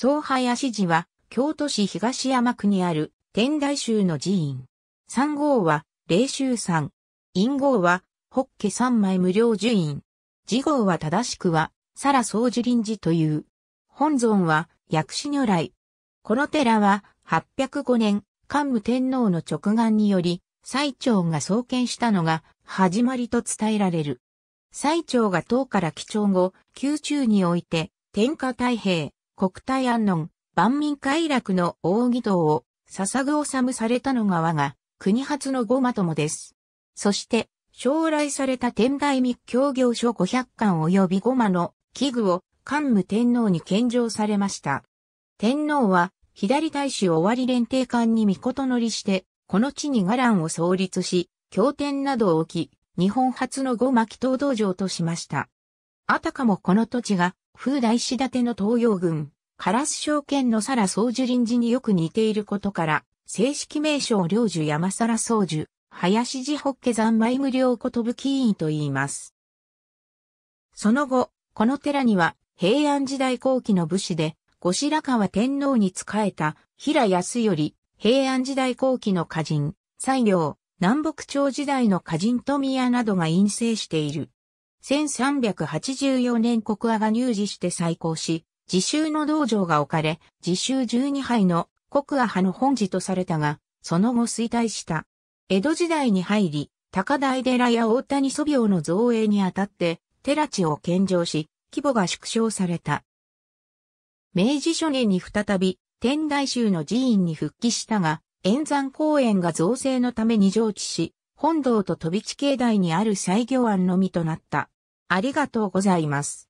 総林寺は、京都市東山区にある天台宗の寺院。三号は、霊宗山。陰号は、北家三枚無料寺院。次号は正しくは、サラ総寺林寺という。本尊は、薬師如来。この寺は、805年、桓武天皇の直眼により、最長が創建したのが、始まりと伝えられる。最長が唐から基調後、宮中において、天下太平、国体安穏、万民快楽の義堂を、捧ぐ治されたのが我が、国初のごまともです。そして、将来された天台密教行書500巻及びごまの器具を桓武天皇に献上されました。天皇は、左大使を終わり連帝官に御乗りして、この地に伽藍を創立し、経典などを置き、日本初の五祈祷道場としました。あたかもこの土地が風大師立ての東洋軍、カラス証券のラ総樹林寺によく似ていることから、正式名称領樹山皿総樹、林寺ホッケ山前無料ことぶき院と言います。その後、この寺には平安時代後期の武士で、後白河天皇に仕えた平安より、平安時代後期の歌人、西行、南北朝時代の歌人富屋などが陰性している。1384年国阿が入寺して再興し、自習の道場が置かれ、自習12杯の国阿派の本寺とされたが、その後衰退した。江戸時代に入り、高台寺や大谷祖廟の造営にあたって、寺地を献上し、規模が縮小された。明治初年に再び、天台宗の寺院に復帰したが、円山公園が造成のために上地し、本堂と飛び地境内にある西行庵のみとなった。ありがとうございます。